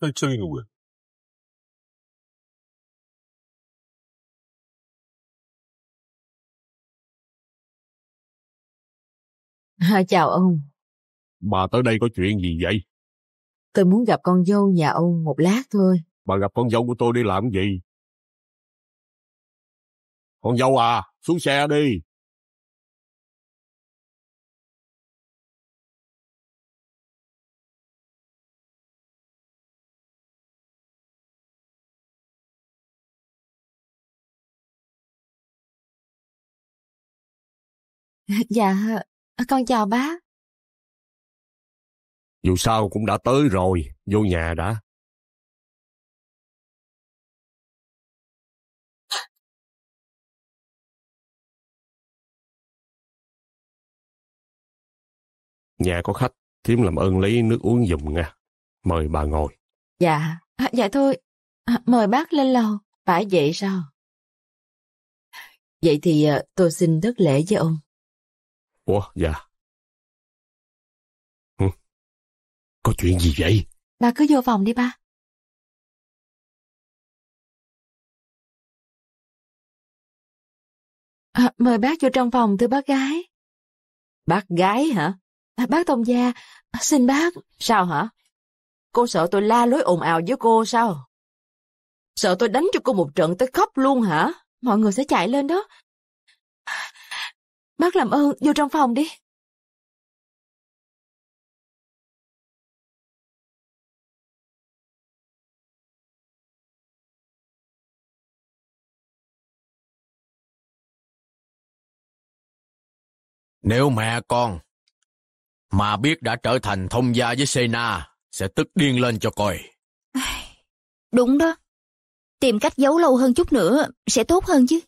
설정이구요. À, chào ông. Bà tới đây có chuyện gì vậy? Tôi muốn gặp con dâu nhà ông một lát thôi. Bà gặp con dâu của tôi đi làm gì? Con dâu à, xuống xe đi. Dạ, ờ, con chào bác Dù sao cũng đã tới rồi, vô nhà đã. Nhà có khách, thím làm ơn lấy nước uống dùm nha. Mời bà ngồi. Dạ, à, dạ thôi. À, mời bác lên lầu. Phải vậy sao? Vậy thì ờ, tôi xin đất lễ với ông. Ủa, dạ. Hử? Có chuyện gì vậy? Bà cứ vô phòng đi ba. À, mời bác vô trong phòng thưa bác gái. Bác gái hả? À, bác Tông Gia, xin bác. Sao hả? Cô sợ tôi la lối ồn ào với cô sao? Sợ tôi đánh cho cô một trận tới khóc luôn hả? Mọi người sẽ chạy lên đó, Bác làm ơn, vô trong phòng đi. Nếu mẹ con mà biết đã trở thành thông gia với Sena, sẽ tức điên lên cho coi. Đúng đó. Tìm cách giấu lâu hơn chút nữa sẽ tốt hơn chứ.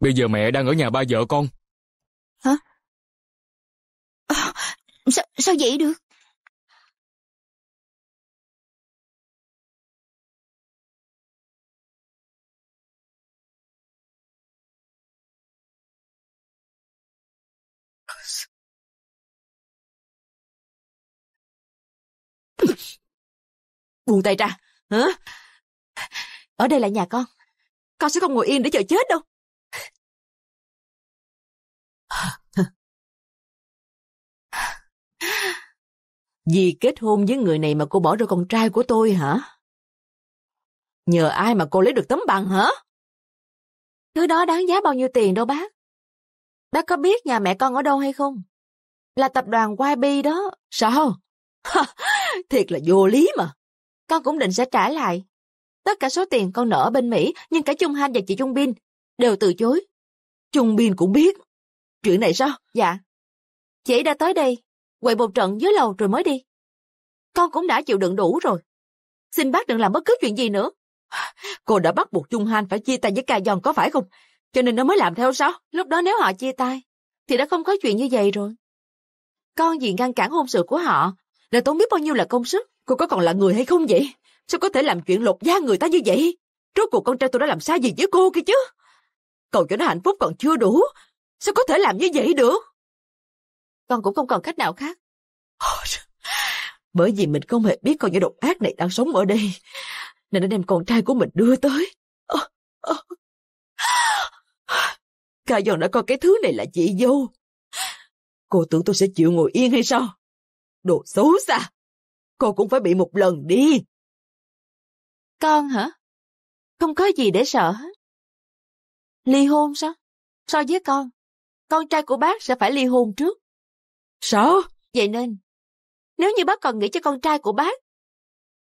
Bây giờ mẹ đang ở nhà ba vợ con, Hả? À, sao, sao vậy được? Buông tay ra. Hả? Ở đây là nhà con. Con sẽ không ngồi yên để chờ chết đâu. Vì kết hôn với người này mà cô bỏ rơi con trai của tôi hả? Nhờ ai mà cô lấy được tấm bằng hả? Thứ đó đáng giá bao nhiêu tiền đâu bác. Bác có biết nhà mẹ con ở đâu hay không? Là tập đoàn YB đó. Sao? Thiệt là vô lý mà. Con cũng định sẽ trả lại. Tất cả số tiền con nợ ở bên Mỹ, nhưng cả Trung Han và chị Trung Bin đều từ chối. Trung Bin cũng biết. Chuyện này sao? Dạ. Chị đã tới đây, quậy một trận dưới lầu rồi mới đi. Con cũng đã chịu đựng đủ rồi. Xin bác đừng làm bất cứ chuyện gì nữa. Cô đã bắt buộc Trung Han phải chia tay với Ca Giòn có phải không? Cho nên nó mới làm theo sao? Lúc đó nếu họ chia tay, thì đã không có chuyện như vậy rồi. Con gì ngăn cản hôn sự của họ, đã tốn biết bao nhiêu là công sức. Cô có còn là người hay không vậy? Sao có thể làm chuyện lột da người ta như vậy? Rốt cuộc con trai tôi đã làm sai gì với cô kia chứ? Cầu cho nó hạnh phúc còn chưa đủ, Sao có thể làm như vậy được? Con cũng không còn cách nào khác. Bởi vì mình không hề biết con nhỏ độc ác này đang sống ở đây, nên đã đem con trai của mình đưa tới. Ca dọn đã coi cái thứ này là chị dâu. Cô tưởng tôi sẽ chịu ngồi yên hay sao? Đồ xấu xa! Cô cũng phải bị một lần đi! Con hả? Không có gì để sợ hết. Ly hôn sao? So với con, con trai của bác sẽ phải ly hôn trước. Sao? Vậy nên, nếu như bác còn nghĩ cho con trai của bác,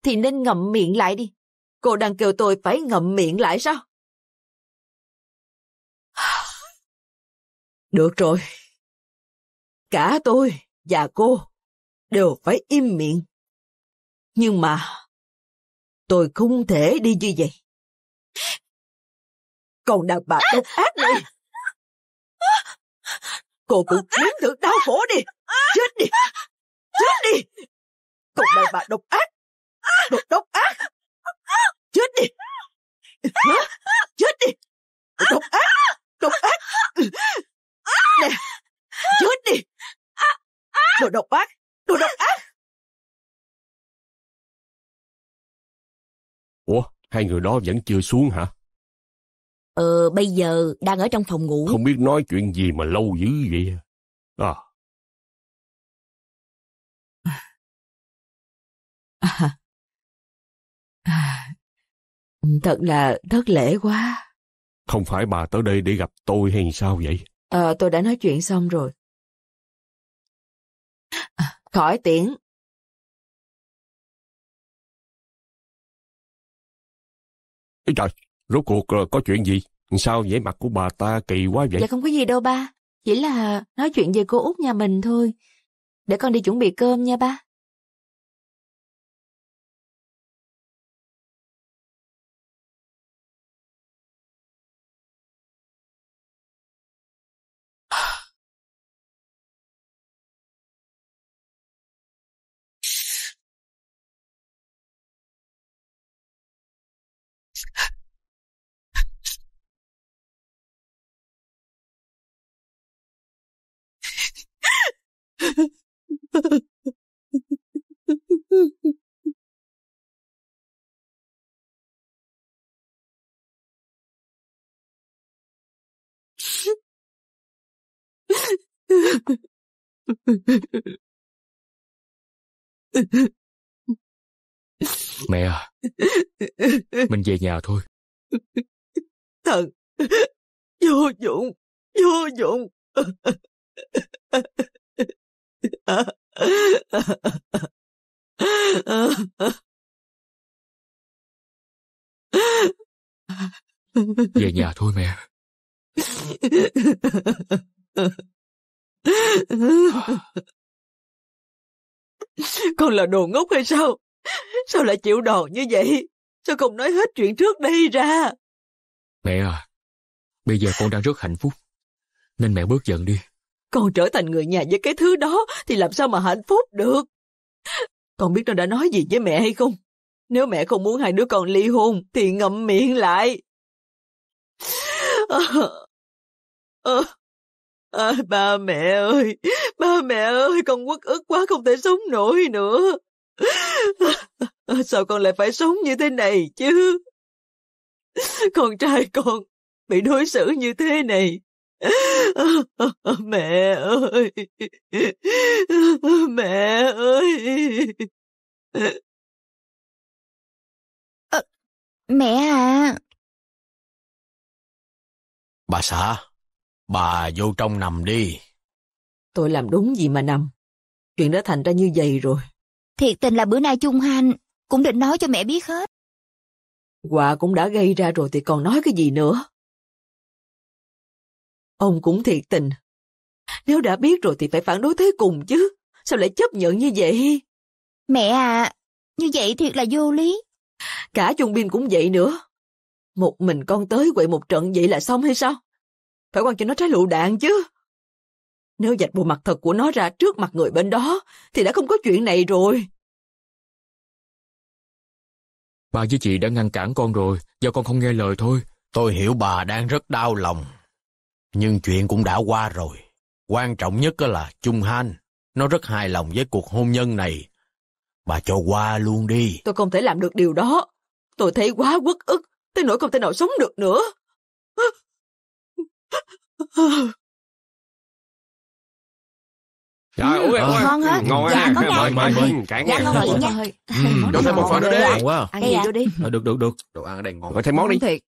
thì nên ngậm miệng lại đi. Cô đang kêu tôi phải ngậm miệng lại sao? Được rồi. Cả tôi và cô đều phải im miệng. Nhưng mà tôi không thể đi như vậy. Còn đàn bà độc ác này... Cô cũng nếm thử đau khổ đi. Chết đi. Chết đi. Cuộc đời bà độc ác. Độc độc ác. Chết đi. Chết đi. Độc ác. Độc ác. Nè. Chết đi. Đồ độc ác. Đồ độc ác. Ủa, hai người đó vẫn chưa xuống hả? Ờ, bây giờ đang ở trong phòng ngủ. Không biết nói chuyện gì mà lâu dữ vậy. À. À. À. Thật là thất lễ quá. Không phải bà tới đây để gặp tôi hay sao vậy? Ờ, tôi đã nói chuyện xong rồi. À, khỏi tiễn. Ê trời, Rốt cuộc ờ, có chuyện gì? Sao vẻ mặt của bà ta kỳ quá vậy? Dạ không có gì đâu ba. Chỉ là nói chuyện về cô út nhà mình thôi. Để con đi chuẩn bị cơm nha ba. Mẹ à Mình về nhà thôi Thần Vô dụng Vô dụng về nhà thôi mẹ. Con là đồ ngốc hay sao? Sao lại chịu đòn như vậy? Sao không nói hết chuyện trước đây ra? Mẹ à, bây giờ con đang rất hạnh phúc, nên mẹ bớt giận đi. Con trở thành người nhà với cái thứ đó thì làm sao mà hạnh phúc được? Con biết nó đã nói gì với mẹ hay không? Nếu mẹ không muốn hai đứa con ly hôn thì ngậm miệng lại. À, à, à, ba mẹ ơi, ba mẹ ơi, con quất ức quá không thể sống nổi nữa. À, sao con lại phải sống như thế này chứ? Con trai con bị đối xử như thế này Mẹ ơi! Mẹ ơi! À, mẹ à! Bà xã, bà vô trong nằm đi. Tôi làm đúng gì mà nằm. Chuyện đã thành ra như vậy rồi. Thiệt tình là bữa nay chung hành, cũng định nói cho mẹ biết hết. Quả cũng đã gây ra rồi thì còn nói cái gì nữa. Ông cũng thiệt tình. Nếu đã biết rồi thì phải phản đối tới cùng chứ. Sao lại chấp nhận như vậy? Mẹ à, như vậy thiệt là vô lý. Cả chung binh cũng vậy nữa. Một mình con tới quậy một trận vậy là xong hay sao? Phải quan cho nó trái lựu đạn chứ. Nếu dạch bộ mặt thật của nó ra trước mặt người bên đó thì đã không có chuyện này rồi. Bà với chị đã ngăn cản con rồi, do con không nghe lời thôi. Tôi hiểu bà đang rất đau lòng. Nhưng chuyện cũng đã qua rồi. Quan trọng nhất là Chung Han. Nó rất hài lòng với cuộc hôn nhân này. Bà cho qua luôn đi. Tôi không thể làm được điều đó. Tôi thấy quá quất ức. Tới nỗi không thể nào sống được nữa. Trời ơi, ơi. Ờ. ngon hết. Ngon dạ, có mời mời mời. Dạ, ngon rồi nha. Cho ừ, thêm một phần nữa dạ. đi. Ngon dạ, quá. Dạ. Ăn gì vô đi. Ờ, được được được. Đồ ăn ở đây ngon. Phải thêm món đi. Thiệt.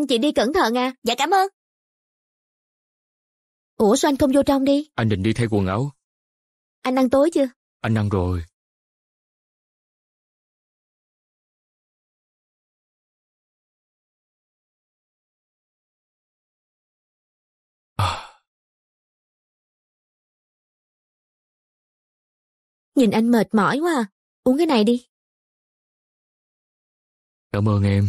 anh chị đi cẩn thận à dạ cảm ơn ủa sao anh không vô trong đi anh định đi thay quần áo anh ăn tối chưa anh ăn rồi à. Nhìn anh mệt mỏi quá à. Uống cái này đi. Cảm ơn em.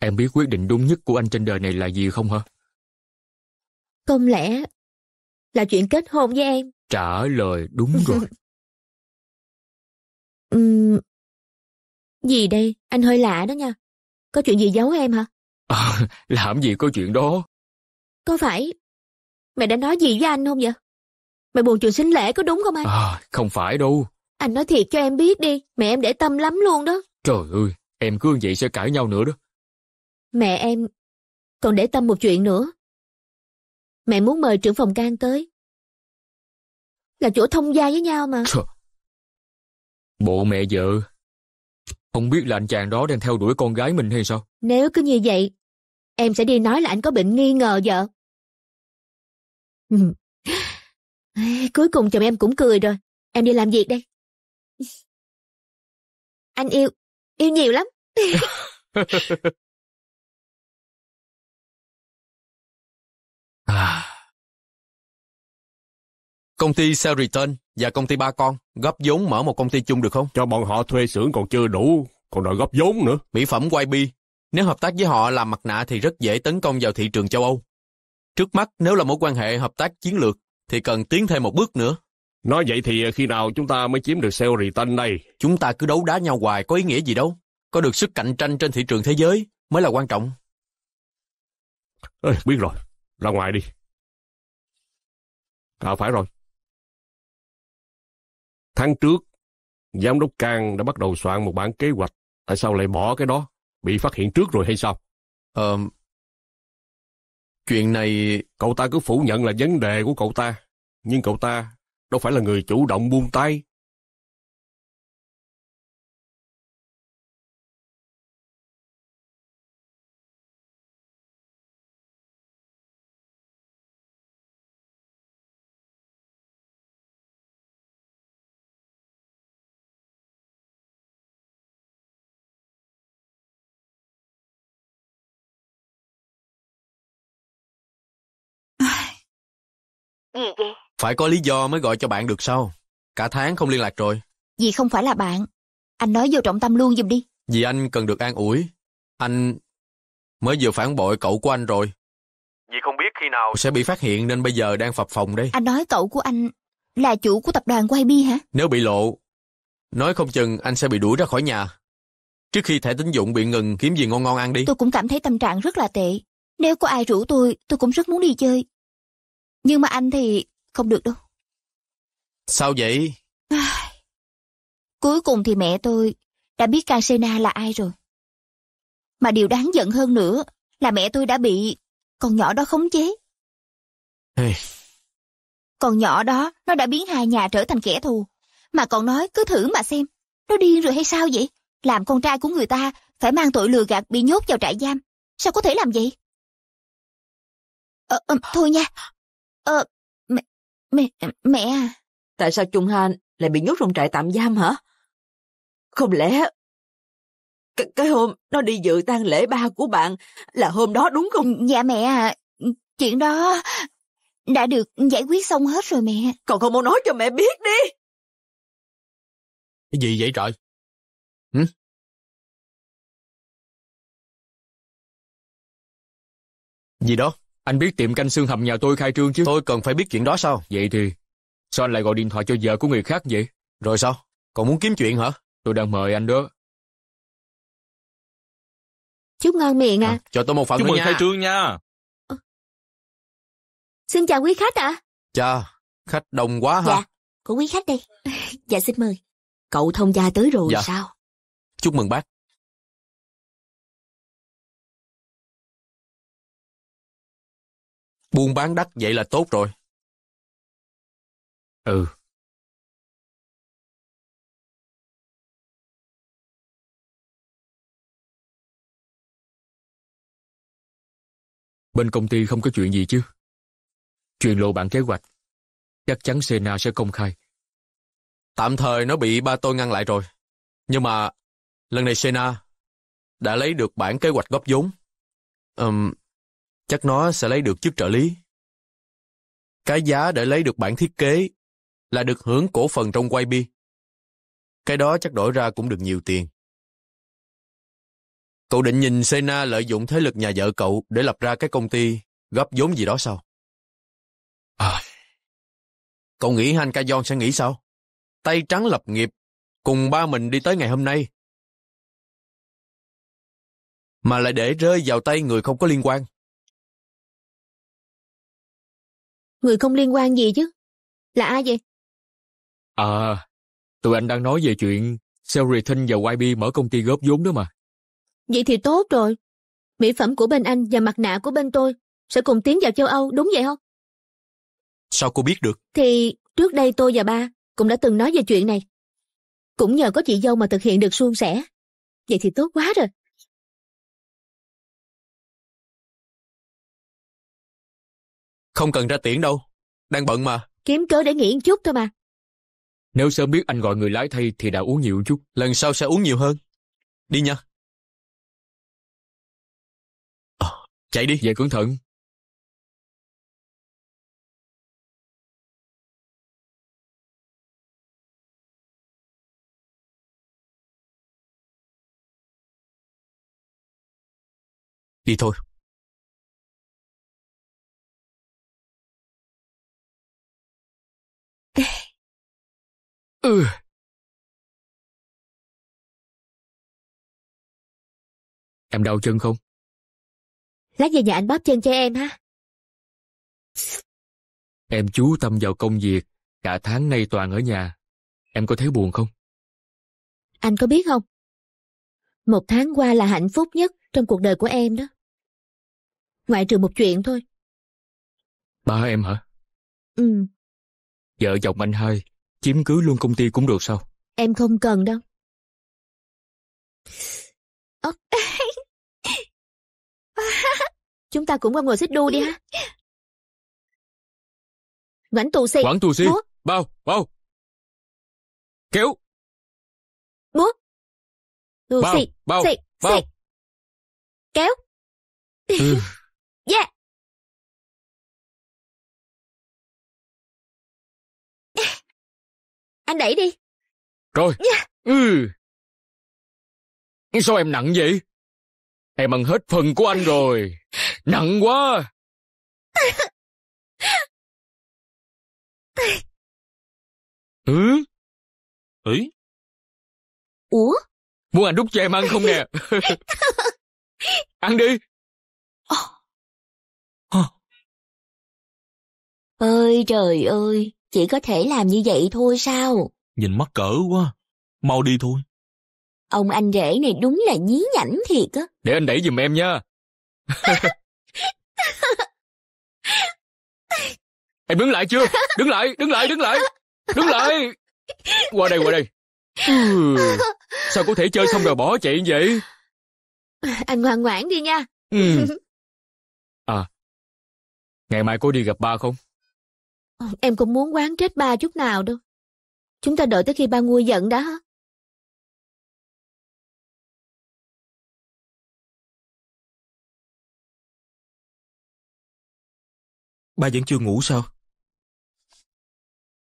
Em biết quyết định đúng nhất của anh trên đời này là gì không hả? Không lẽ là chuyện kết hôn với em? Trả lời đúng rồi. uhm, gì đây? Anh hơi lạ đó nha. Có chuyện gì giấu em hả? À, làm gì có chuyện đó. Có phải mẹ đã nói gì với anh không vậy? Mẹ buồn chuyện sinh lễ có đúng không anh? À, không phải đâu. Anh nói thiệt cho em biết đi, mẹ em để tâm lắm luôn đó. Trời ơi, em cứ như vậy sẽ cãi nhau nữa đó. Mẹ em còn để tâm một chuyện nữa. Mẹ muốn mời trưởng phòng can tới. Là chỗ thông gia với nhau mà. Trời. Bộ mẹ vợ. Không biết là anh chàng đó đang theo đuổi con gái mình hay sao? Nếu cứ như vậy, em sẽ đi nói là anh có bệnh nghi ngờ vợ. Cuối cùng chồng em cũng cười rồi. Em đi làm việc đây. Anh yêu, yêu nhiều lắm. À. Công ty Sheraton và công ty Ba Con góp vốn mở một công ty chung được không? Cho bọn họ thuê xưởng còn chưa đủ, còn đòi góp vốn nữa. Mỹ phẩm YB, nếu hợp tác với họ làm mặt nạ thì rất dễ tấn công vào thị trường châu Âu. Trước mắt nếu là mối quan hệ hợp tác chiến lược thì cần tiến thêm một bước nữa. Nói vậy thì à, khi nào chúng ta mới chiếm được Sheraton đây? Chúng ta cứ đấu đá nhau hoài có ý nghĩa gì đâu. Có được sức cạnh tranh trên thị trường thế giới mới là quan trọng. Ê, biết rồi, ra ngoài đi. À phải rồi. Tháng trước, giám đốc Cang đã bắt đầu soạn một bản kế hoạch. Tại sao lại bỏ cái đó? Bị phát hiện trước rồi hay sao? Ờ, chuyện này... Cậu ta cứ phủ nhận là vấn đề của cậu ta. Nhưng cậu ta đâu phải là người chủ động buông tay. gì vậy? Phải có lý do mới gọi cho bạn được sao? Cả tháng không liên lạc rồi. Dì không phải là bạn. Anh nói vô trọng tâm luôn giùm đi. Vì anh cần được an ủi. Anh mới vừa phản bội cậu của anh rồi. Vì không biết khi nào sẽ bị phát hiện nên bây giờ đang phập phòng đây. Anh nói cậu của anh là chủ của tập đoàn của IB hả? Nếu bị lộ, nói không chừng anh sẽ bị đuổi ra khỏi nhà. Trước khi thẻ tín dụng bị ngừng, kiếm gì ngon ngon ăn đi. Tôi cũng cảm thấy tâm trạng rất là tệ. Nếu có ai rủ tôi, tôi cũng rất muốn đi chơi. Nhưng mà anh thì không được đâu. Sao vậy? cuối cùng thì mẹ tôi đã biết Casena là ai rồi. Mà điều đáng giận hơn nữa là mẹ tôi đã bị con nhỏ đó khống chế. Hey. Con nhỏ đó, nó đã biến hai nhà trở thành kẻ thù. Mà còn nói cứ thử mà xem, nó điên rồi hay sao vậy? Làm con trai của người ta phải mang tội lừa gạt bị nhốt vào trại giam. Sao có thể làm vậy? à, à, thôi nha, Ờ, mẹ, mẹ, mẹ à Tại sao Trung Ha lại bị nhốt trong trại tạm giam hả? Không lẽ... C cái hôm nó đi dự tang lễ ba của bạn là hôm đó đúng không? Dạ mẹ à, chuyện đó đã được giải quyết xong hết rồi mẹ. Còn không muốn nói cho mẹ biết đi. Cái gì vậy trời? Hử? Gì đó? Anh biết tiệm canh xương hầm nhà tôi khai trương chứ? Tôi cần phải biết chuyện đó sao? Vậy thì, sao anh lại gọi điện thoại cho vợ của người khác vậy? Rồi sao? Còn muốn kiếm chuyện hả? Tôi đang mời anh đó. Chúc ngon miệng à. à cho tôi một phần Chúc mừng nha. khai trương nha. Ừ. Xin chào quý khách ạ. À. Chà, khách đông quá ha. Dạ, của quý khách đi. dạ xin mời. Cậu thông gia tới rồi dạ. sao? Chúc mừng bác. Buôn bán đắt vậy là tốt rồi. Ừ. Bên công ty không có chuyện gì chứ. Chuyện lộ bản kế hoạch, chắc chắn Sena sẽ công khai. Tạm thời nó bị ba tôi ngăn lại rồi. Nhưng mà lần này Sena đã lấy được bản kế hoạch góp vốn. Um, chắc nó sẽ lấy được chức trợ lý. Cái giá để lấy được bản thiết kế là được hưởng cổ phần trong Quay Bi Cái đó chắc đổi ra cũng được nhiều tiền. Cậu định nhìn Sena lợi dụng thế lực nhà vợ cậu để lập ra cái công ty gấp vốn gì đó sao? À, cậu nghĩ Han Ka Yon sẽ nghĩ sao? Tay trắng lập nghiệp, cùng ba mình đi tới ngày hôm nay. Mà lại để rơi vào tay người không có liên quan. người không liên quan gì chứ. Là ai vậy? À, tụi anh đang nói về chuyện Selritin và YB mở công ty góp vốn đó mà. Vậy thì tốt rồi. Mỹ phẩm của bên anh và mặt nạ của bên tôi sẽ cùng tiến vào châu Âu, đúng vậy không? Sao cô biết được? Thì trước đây tôi và ba cũng đã từng nói về chuyện này. Cũng nhờ có chị dâu mà thực hiện được suôn sẻ. Vậy thì tốt quá rồi. Không cần ra tiễn đâu. Đang bận mà. Kiếm cớ để nghỉ chút thôi mà. Nếu sớm biết anh gọi người lái thay thì đã uống nhiều chút. Lần sau sẽ uống nhiều hơn. Đi nha. À, chạy đi. Về cẩn thận. Đi thôi. Em đau chân không? Lát về nhà anh bóp chân cho em ha. Em chú tâm vào công việc, cả tháng nay toàn ở nhà. Em có thấy buồn không? Anh có biết không? Một tháng qua là hạnh phúc nhất trong cuộc đời của em đó. Ngoại trừ một chuyện thôi. Ba em hả? Ừ. Vợ chồng anh hai, chiếm cứ luôn công ty cũng được sao? Em không cần đâu. Oh. Chúng ta cũng qua ngồi xích đu đi ha. Ngoảnh tù xì. Ngoảnh tù xì. Bao, bao. Kéo. búa Tù bao, xì. Bao, xì, bao. Kéo. Ừ. yeah. Anh đẩy đi. Rồi. Yeah. Ừ. Sao em nặng vậy? Em ăn hết phần của anh rồi. Nặng quá! ừ? Ừ? Ủa? Muốn anh đút cho em ăn không nè? ăn đi! Ờ. Ờ. Ơi trời ơi, chỉ có thể làm như vậy thôi sao? Nhìn mắc cỡ quá, mau đi thôi. Ông anh rể này đúng là nhí nhảnh thiệt á. Để anh đẩy giùm em nha. Em đứng lại chưa? Đứng lại, đứng lại, đứng lại. Đứng lại. Qua đây, qua đây. Ừ, sao có thể chơi xong rồi bỏ chạy như vậy? Anh ngoan ngoãn đi nha. Ừ. À, ngày mai có đi gặp ba không? Em cũng muốn quán trách ba chút nào đâu. Chúng ta đợi tới khi ba nguôi giận đã. hả Ba vẫn chưa ngủ sao?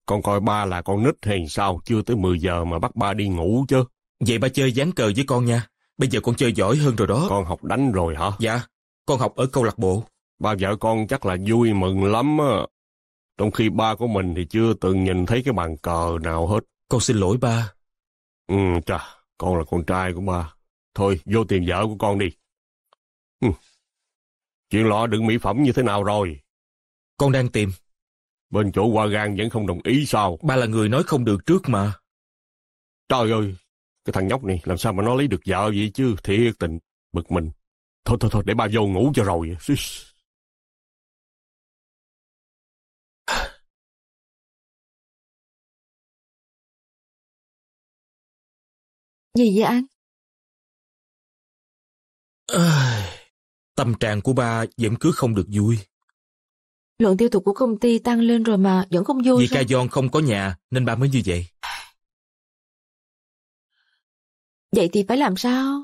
Con coi ba là con nít hay sao, chưa tới 10 giờ mà bắt ba đi ngủ chứ. Vậy ba chơi dán cờ với con nha. Bây giờ con chơi giỏi hơn rồi đó. Con học đánh rồi hả? Dạ, con học ở câu lạc bộ. Ba vợ con chắc là vui mừng lắm á. Trong khi ba của mình thì chưa từng nhìn thấy cái bàn cờ nào hết. Con xin lỗi ba. Ừ, chà, con là con trai của ba. Thôi, vô tìm vợ của con đi. Ừ. Chuyện lọ đựng mỹ phẩm như thế nào rồi? Con đang tìm. Bên chỗ Hoa Gan vẫn không đồng ý sao? Ba là người nói không được trước mà. Trời ơi, cái thằng nhóc này làm sao mà nó lấy được vợ vậy chứ? Thiệt tình, bực mình. Thôi thôi thôi, để ba vô ngủ cho rồi. Gì vậy anh? À, tâm trạng của ba vẫn cứ không được vui. Lượng tiêu thụ của công ty tăng lên rồi mà vẫn không vui Vì sao? Ca Gion không có nhà nên bà mới như vậy. Vậy thì phải làm sao?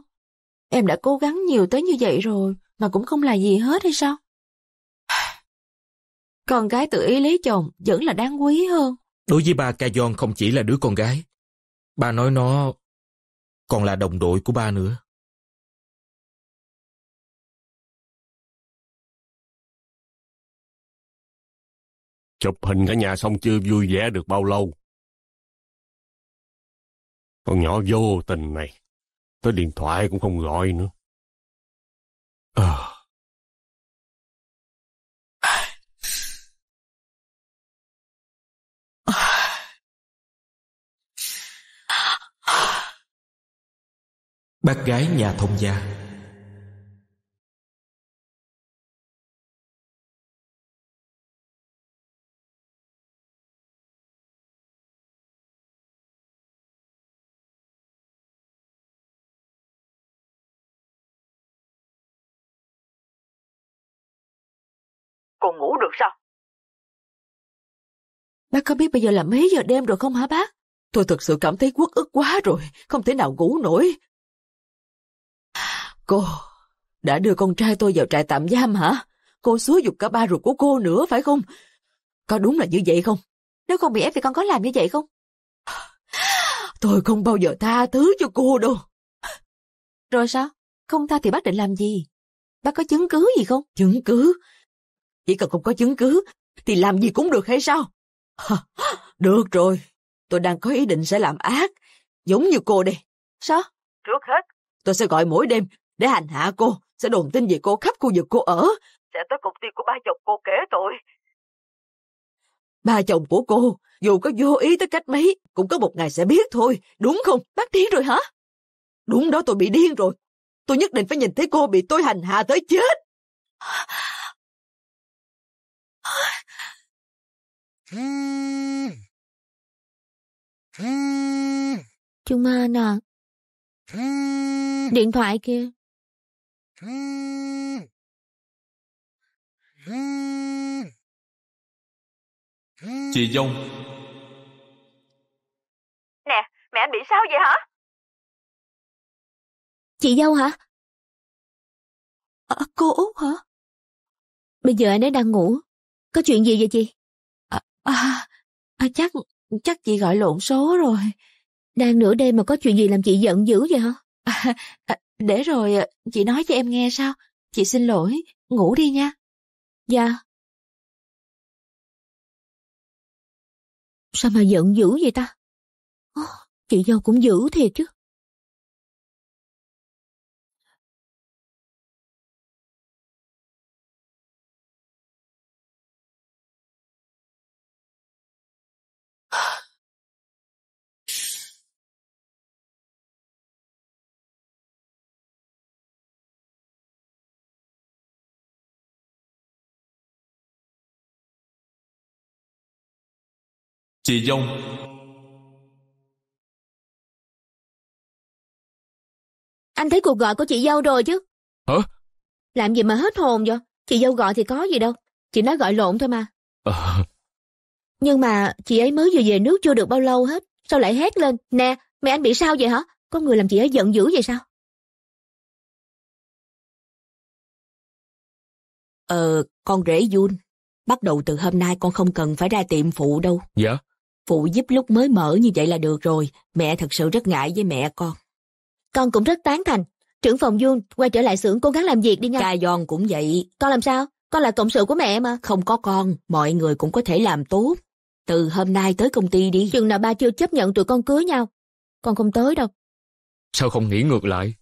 Em đã cố gắng nhiều tới như vậy rồi mà cũng không là gì hết hay sao? Con gái tự ý lấy chồng vẫn là đáng quý hơn. Đối với bà Ca Gion không chỉ là đứa con gái. bà nói nó còn là đồng đội của ba nữa. Chụp hình cả nhà xong chưa vui vẻ được bao lâu. Con nhỏ vô tình này, tới điện thoại cũng không gọi nữa. À. Bác gái nhà thông gia còn ngủ được sao? Bác có biết bây giờ là mấy giờ đêm rồi không hả bác? Tôi thực sự cảm thấy quất ức quá rồi, không thể nào ngủ nổi. Cô, đã đưa con trai tôi vào trại tạm giam hả? Cô xúa dục cả ba ruột của cô nữa phải không? Có đúng là như vậy không? Nếu con bị ép thì con có làm như vậy không? Tôi không bao giờ tha thứ cho cô đâu. Rồi sao? Không tha thì bác định làm gì? Bác có chứng cứ gì không? Chứng cứ? Chỉ cần không có chứng cứ, thì làm gì cũng được hay sao? được rồi, tôi đang có ý định sẽ làm ác, giống như cô đây. Sao? Trước hết, tôi sẽ gọi mỗi đêm để hành hạ cô, sẽ đồn tin về cô khắp khu vực cô ở. Sẽ tới công ty của ba chồng cô kể tội. Ba chồng của cô, dù có vô ý tới cách mấy, cũng có một ngày sẽ biết thôi, đúng không? Bác điên rồi hả? Đúng đó tôi bị điên rồi. Tôi nhất định phải nhìn thấy cô bị tôi hành hạ tới chết. Trung An à Điện thoại kia Chị Dông Nè, mẹ anh bị sao vậy hả? Chị dâu hả? À, cô Út hả? Bây giờ anh ấy đang ngủ. Có chuyện gì vậy chị? À, à chắc, chắc chị gọi lộn số rồi. Đang nửa đêm mà có chuyện gì làm chị giận dữ vậy hả? À, à, để rồi à, chị nói cho em nghe sao? Chị xin lỗi, ngủ đi nha. Dạ. Sao mà giận dữ vậy ta? Ô, chị dâu cũng dữ thiệt chứ. Chị dâu Anh thấy cuộc gọi của chị dâu rồi chứ Hả Làm gì mà hết hồn vậy Chị dâu gọi thì có gì đâu Chị nói gọi lộn thôi mà à. Nhưng mà chị ấy mới vừa về nước chưa được bao lâu hết Sao lại hét lên Nè mẹ anh bị sao vậy hả Có người làm chị ấy giận dữ vậy sao Ờ con rể Jun Bắt đầu từ hôm nay con không cần phải ra tiệm phụ đâu Dạ phụ giúp lúc mới mở như vậy là được rồi, mẹ thật sự rất ngại với mẹ con. Con cũng rất tán thành, trưởng phòng Dung quay trở lại xưởng cố gắng làm việc đi nha. Ca Giòn cũng vậy. Con làm sao? Con là cộng sự của mẹ mà. Không có con, mọi người cũng có thể làm tốt. Từ hôm nay tới công ty đi. Chừng nào ba chưa chấp nhận tụi con cưới nhau, con không tới đâu. Sao không nghĩ ngược lại?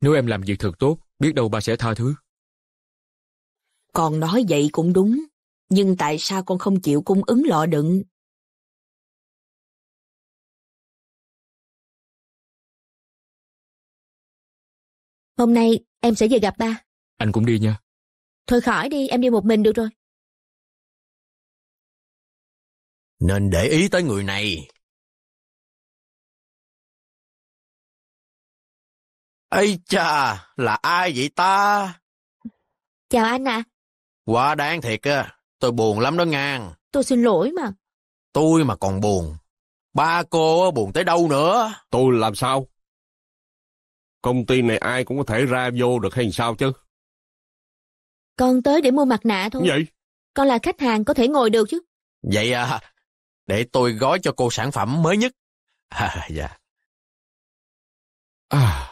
Nếu em làm việc thật tốt, biết đâu ba sẽ tha thứ. Con nói vậy cũng đúng, nhưng tại sao con không chịu cung ứng lọ đựng Hôm nay em sẽ về gặp ba. Anh cũng đi nha. Thôi khỏi đi, em đi một mình được rồi. Nên để ý tới người này. Ây cha, là ai vậy ta? Chào anh ạ. Quá đáng thiệt á, tôi buồn lắm đó ngang. Tôi xin lỗi mà. Tôi mà còn buồn, ba cô buồn tới đâu nữa? Tôi làm sao? Công ty này ai cũng có thể ra vô được hay sao chứ? Con tới để mua mặt nạ thôi. Vậy? Con là khách hàng có thể ngồi được chứ. Vậy à, để tôi gói cho cô sản phẩm mới nhất. À, dạ. À,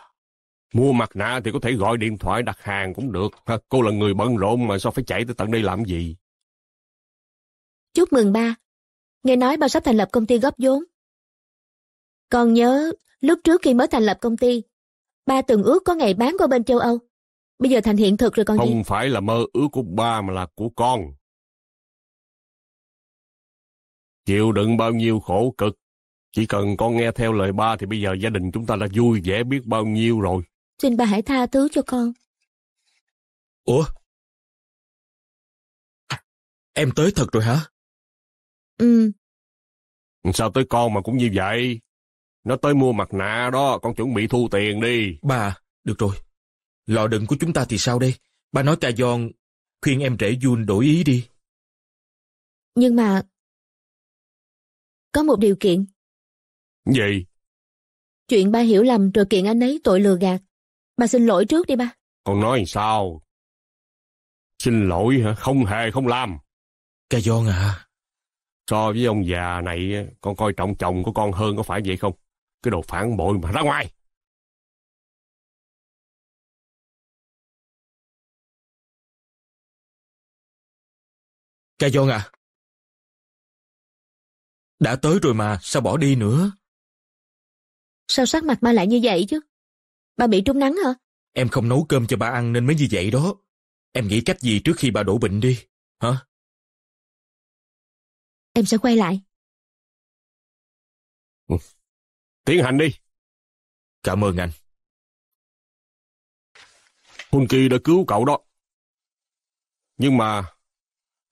mua mặt nạ thì có thể gọi điện thoại đặt hàng cũng được. cô là người bận rộn mà sao phải chạy tới tận đây làm gì? Chúc mừng ba. Nghe nói ba sắp thành lập công ty góp vốn. Con nhớ lúc trước khi mới thành lập công ty, Ba từng ước có ngày bán qua bên châu Âu. Bây giờ thành hiện thực rồi con Không gì? Không phải là mơ ước của ba mà là của con. Chịu đựng bao nhiêu khổ cực. Chỉ cần con nghe theo lời ba thì bây giờ gia đình chúng ta đã vui vẻ biết bao nhiêu rồi. Xin ba hãy tha thứ cho con. Ủa? Em tới thật rồi hả? Ừ. Sao tới con mà cũng như vậy? Nó tới mua mặt nạ đó, con chuẩn bị thu tiền đi. Bà, được rồi. Lọ đựng của chúng ta thì sao đây? Bà nói cà giòn, khuyên em rể Jun đổi ý đi. Nhưng mà... Có một điều kiện. Gì? Chuyện ba hiểu lầm rồi kiện anh ấy tội lừa gạt. Bà xin lỗi trước đi ba. con nói sao? Xin lỗi hả? Không hề không làm. Cà giòn à? So với ông già này, con coi trọng chồng của con hơn có phải vậy không? Cái đồ phản bội mà ra ngoài. Cha John à, đã tới rồi mà, sao bỏ đi nữa? Sao sắc mặt ba lại như vậy chứ? Ba bị trúng nắng hả? Em không nấu cơm cho ba ăn nên mới như vậy đó. Em nghĩ cách gì trước khi bà đổ bệnh đi, hả? Em sẽ quay lại. Ừ. Tiến hành đi. Cảm ơn anh. Huân Kỳ đã cứu cậu đó. Nhưng mà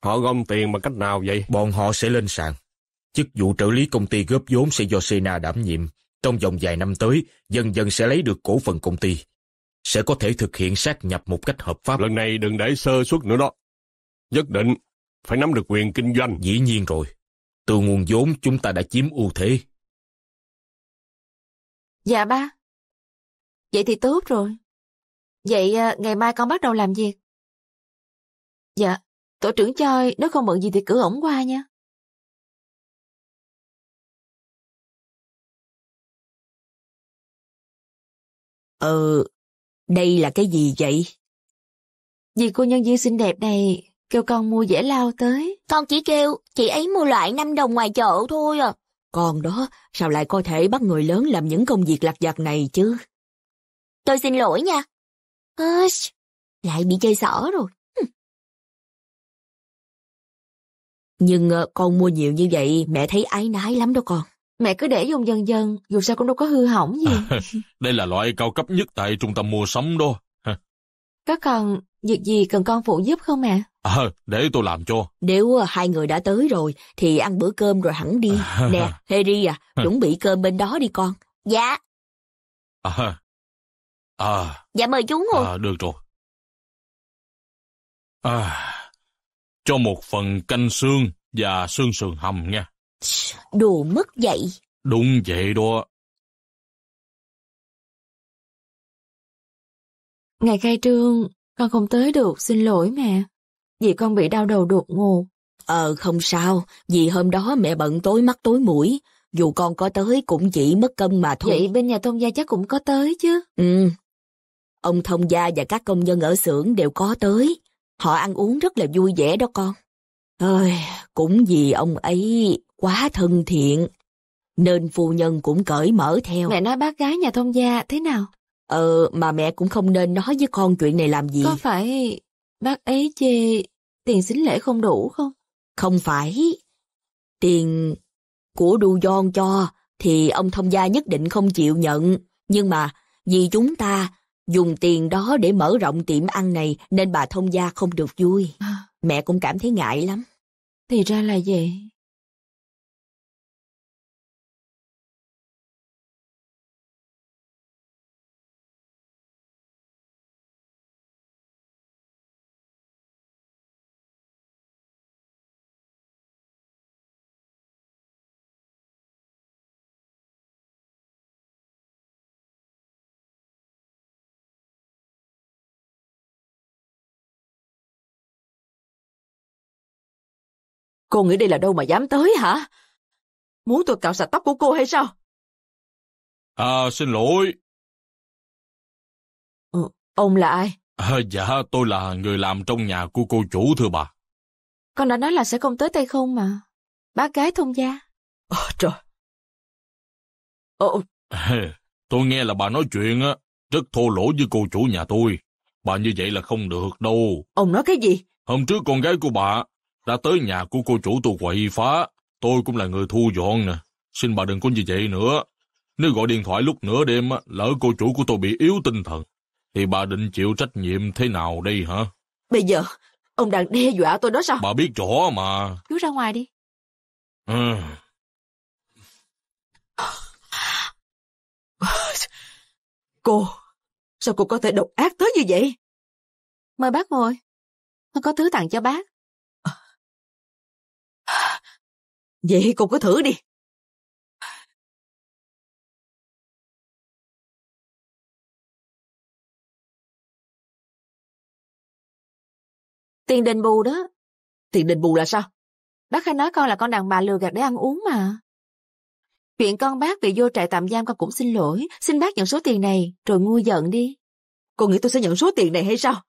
họ gom tiền bằng cách nào vậy? Bọn họ sẽ lên sàn. Chức vụ trợ lý công ty góp vốn sẽ do Sena đảm nhiệm. Trong vòng vài năm tới, dần dần sẽ lấy được cổ phần công ty. Sẽ có thể thực hiện sát nhập một cách hợp pháp. Lần này đừng để sơ suất nữa đó. Nhất định phải nắm được quyền kinh doanh. Dĩ nhiên rồi. Từ nguồn vốn chúng ta đã chiếm ưu thế. Dạ ba. Vậy thì tốt rồi. Vậy à, ngày mai con bắt đầu làm việc. Dạ, tổ trưởng chơi nếu không bận gì thì cử ổng qua nha. ờ, đây là cái gì vậy? Vì cô nhân viên xinh đẹp này kêu con mua dễ lao tới. Con chỉ kêu chị ấy mua loại 5 đồng ngoài chợ thôi à. Con đó, sao lại có thể bắt người lớn làm những công việc lặt vặt này chứ? Tôi xin lỗi nha. À, lại bị chơi xỏ rồi. Nhưng ờ, con mua nhiều như vậy mẹ thấy ái nái lắm đó con. Mẹ cứ để dùng dần dần, dù sao cũng đâu có hư hỏng gì. đây là loại cao cấp nhất tại trung tâm mua sắm đó. Có cần Việc gì cần con phụ giúp không ạ? À? Ờ, để tôi làm cho. Nếu à, hai người đã tới rồi, thì ăn bữa cơm rồi hẳn đi. À. Nè, Harry à, ừ. chuẩn bị cơm bên đó đi con. Dạ. À, à, dạ mời chú ngồi. À, được rồi. À, cho một phần canh xương và xương sườn hầm nha. Đồ mất dậy. Đúng vậy đó. Ngày khai trương, con không tới được, xin lỗi mẹ. Dì con bị đau đầu đột ngột. Ờ, không sao, vì hôm đó mẹ bận tối mắt tối mũi. Dù con có tới cũng chỉ mất cân mà thôi. Vậy bên nhà thông gia chắc cũng có tới chứ. Ừ. Ông thông gia và các công nhân ở xưởng đều có tới. Họ ăn uống rất là vui vẻ đó con. Ơi, cũng vì ông ấy quá thân thiện, nên phu nhân cũng cởi mở theo. Mẹ nói bác gái nhà thông gia thế nào? Ờ, mà mẹ cũng không nên nói với con chuyện này làm gì. Có phải bác ấy chê tiền xính lễ không đủ không? Không phải. Tiền của đu don cho thì ông thông gia nhất định không chịu nhận. Nhưng mà vì chúng ta dùng tiền đó để mở rộng tiệm ăn này nên bà thông gia không được vui. À. Mẹ cũng cảm thấy ngại lắm. Thì ra là vậy. Cô nghĩ đây là đâu mà dám tới hả? Muốn tôi cạo sạch tóc của cô hay sao? À, xin lỗi. Ừ, ông là ai? À, dạ, tôi là người làm trong nhà của cô chủ thưa bà. Con đã nói là sẽ không tới tay không mà. Bác gái thông gia. à, trời. Ồ. À, tôi nghe là bà nói chuyện á, rất thô lỗ với cô chủ nhà tôi. Bà như vậy là không được đâu. Ông nói cái gì? Hôm trước con gái của bà đã tới nhà của cô chủ tôi quậy phá, tôi cũng là người thu dọn nè, xin bà đừng có như vậy nữa. Nếu gọi điện thoại lúc nửa đêm, lỡ cô chủ của tôi bị yếu tinh thần, thì bà định chịu trách nhiệm thế nào đây hả? Bây giờ, ông đang đe dọa tôi đó sao? Bà biết rõ mà. Cứu ra ngoài đi. Ừ. Cô, sao cô có thể độc ác tới như vậy? Mời bác ngồi. Con có thứ tặng cho bác. Vậy cô cứ thử đi. Tiền đền bù đó. Tiền đền bù là sao? Bác Khanh nói con là con đàn bà lừa gạt để ăn uống mà. Chuyện con bác bị vô trại tạm giam con cũng xin lỗi. Xin bác nhận số tiền này rồi ngu giận đi. Cô nghĩ tôi sẽ nhận số tiền này hay sao?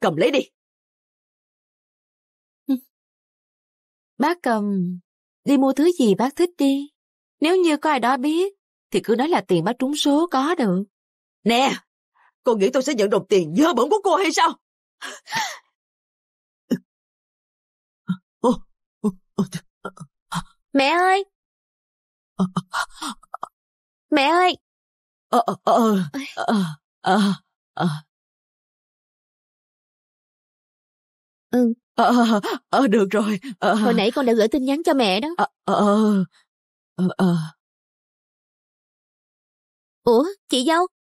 Cầm lấy đi, Bác cầm, đi mua thứ gì bác thích đi. Nếu như có ai đó biết, thì cứ nói là tiền bác trúng số có được. Nè, cô nghĩ tôi sẽ nhận đồng tiền dơ bẩn của cô hay sao? Mẹ ơi! Mẹ ơi! Ờ, ờ, ờ, ừ, Ờ, ờ, được rồi. Ờ. Hồi nãy con đã gửi tin nhắn cho mẹ đó. ờ, ờ. ờ. ờ, ờ. Ủa, chị dâu,